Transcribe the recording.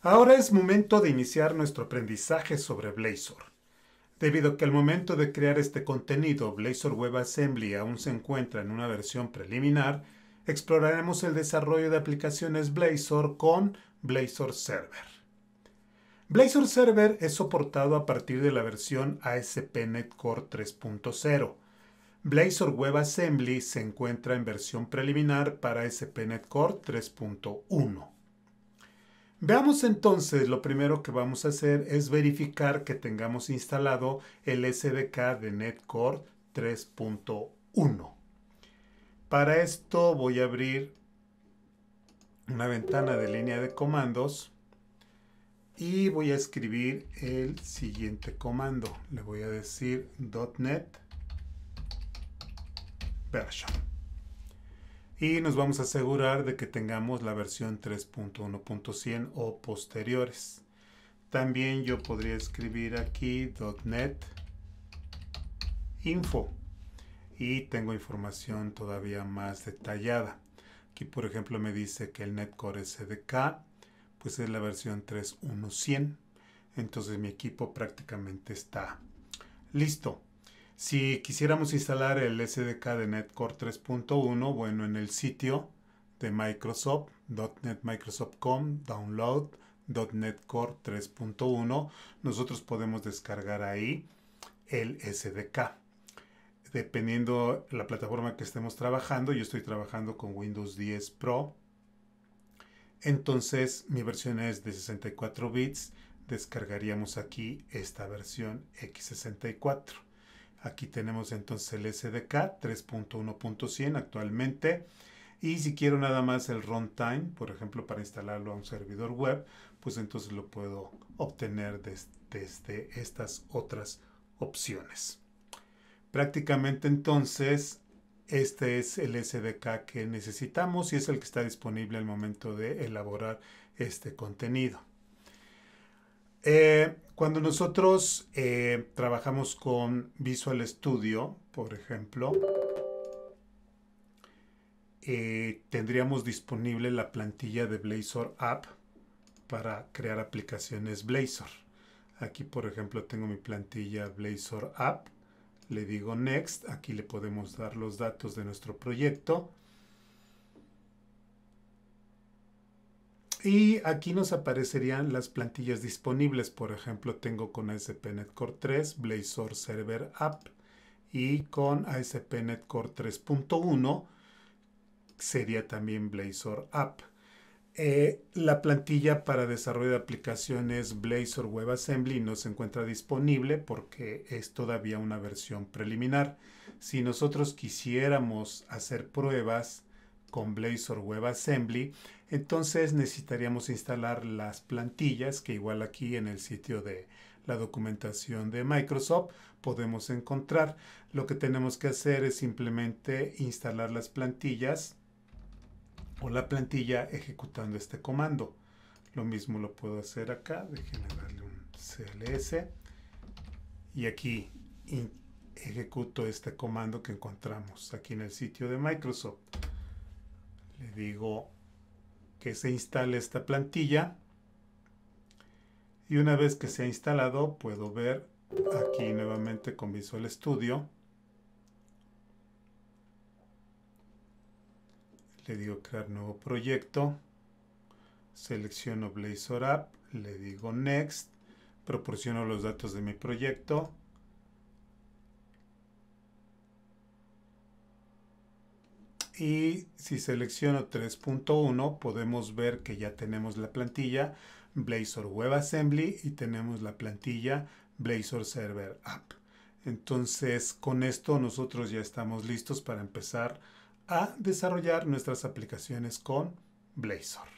Ahora es momento de iniciar nuestro aprendizaje sobre Blazor. Debido a que al momento de crear este contenido Blazor WebAssembly aún se encuentra en una versión preliminar, exploraremos el desarrollo de aplicaciones Blazor con Blazor Server. Blazor Server es soportado a partir de la versión ASP.NET Core 3.0. Blazor WebAssembly se encuentra en versión preliminar para ASP.NET Core 3.1. Veamos entonces, lo primero que vamos a hacer es verificar que tengamos instalado el SDK de Netcore 3.1. Para esto voy a abrir una ventana de línea de comandos y voy a escribir el siguiente comando. Le voy a decir .NET version y nos vamos a asegurar de que tengamos la versión 3.1.100 o posteriores. También yo podría escribir aquí .NET info y tengo información todavía más detallada. Aquí por ejemplo me dice que el Netcore SDK pues es la versión 3.1.100. Entonces mi equipo prácticamente está listo. Si quisiéramos instalar el SDK de Netcore 3.1, bueno, en el sitio de Microsoft, downloadnetcore download .netcore 3.1, nosotros podemos descargar ahí el SDK. Dependiendo la plataforma que estemos trabajando, yo estoy trabajando con Windows 10 Pro, entonces mi versión es de 64 bits, descargaríamos aquí esta versión x64. Aquí tenemos entonces el SDK 3.1.100 actualmente. Y si quiero nada más el runtime, por ejemplo, para instalarlo a un servidor web, pues entonces lo puedo obtener desde, desde estas otras opciones. Prácticamente entonces este es el SDK que necesitamos y es el que está disponible al momento de elaborar este contenido. Eh, cuando nosotros eh, trabajamos con Visual Studio, por ejemplo, eh, tendríamos disponible la plantilla de Blazor App para crear aplicaciones Blazor. Aquí, por ejemplo, tengo mi plantilla Blazor App. Le digo Next. Aquí le podemos dar los datos de nuestro proyecto. Y aquí nos aparecerían las plantillas disponibles. Por ejemplo, tengo con ASP.NET Core 3, Blazor Server App y con ASP.NET Core 3.1 sería también Blazor App. Eh, la plantilla para desarrollo de aplicaciones Blazor WebAssembly no se encuentra disponible porque es todavía una versión preliminar. Si nosotros quisiéramos hacer pruebas con Blazor WebAssembly, entonces necesitaríamos instalar las plantillas que igual aquí en el sitio de la documentación de Microsoft podemos encontrar. Lo que tenemos que hacer es simplemente instalar las plantillas o la plantilla ejecutando este comando. Lo mismo lo puedo hacer acá, de darle un CLS y aquí ejecuto este comando que encontramos aquí en el sitio de Microsoft le digo que se instale esta plantilla y una vez que se ha instalado puedo ver aquí nuevamente con Visual Studio le digo crear nuevo proyecto selecciono Blazor App le digo Next proporciono los datos de mi proyecto y si selecciono 3.1 podemos ver que ya tenemos la plantilla Blazor WebAssembly y tenemos la plantilla Blazor Server App. Entonces con esto nosotros ya estamos listos para empezar a desarrollar nuestras aplicaciones con Blazor.